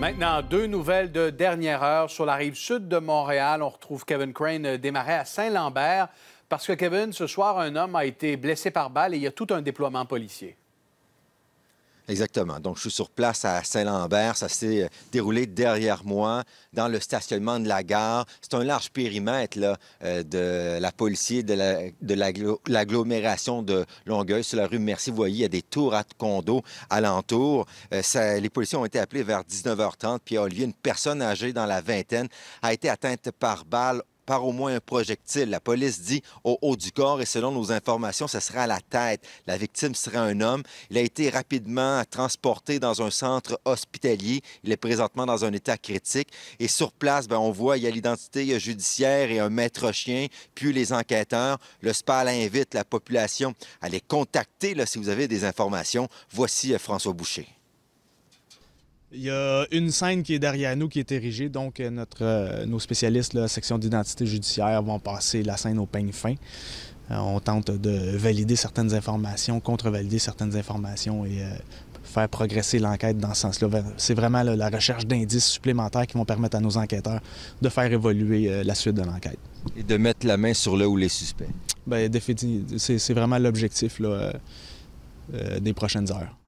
Maintenant, deux nouvelles de dernière heure. Sur la rive sud de Montréal, on retrouve Kevin Crane euh, démarré à Saint-Lambert parce que Kevin, ce soir, un homme a été blessé par balle et il y a tout un déploiement policier. Exactement. Donc, je suis sur place à Saint-Lambert. Ça s'est euh, déroulé derrière moi, dans le stationnement de la gare. C'est un large périmètre là, euh, de la policier, de l'agglomération de, Longueuil. Sur la rue Merci, vous voyez, il y a des tours à condos alentour. Euh, les policiers ont été appelés vers 19h30. Puis, lieu. une personne âgée dans la vingtaine, a été atteinte par balle par au moins un projectile. La police dit au haut du corps et selon nos informations, ce sera à la tête. La victime sera un homme. Il a été rapidement transporté dans un centre hospitalier. Il est présentement dans un état critique. Et sur place, ben, on voit, il y a l'identité judiciaire et un maître chien, puis les enquêteurs. Le SPAL invite la population à les contacter là, si vous avez des informations. Voici euh, François Boucher. Il y a une scène qui est derrière nous qui est érigée, donc euh, notre, euh, nos spécialistes, la section d'identité judiciaire, vont passer la scène au peigne fin. Euh, on tente de valider certaines informations, contrevalider certaines informations et faire progresser l'enquête dans ce sens-là. C'est vraiment la recherche d'indices supplémentaires qui vont permettre à nos enquêteurs de faire évoluer la suite de l'enquête. Et de mettre la main sur le ou les suspects. Bien, c'est vraiment l'objectif des prochaines heures.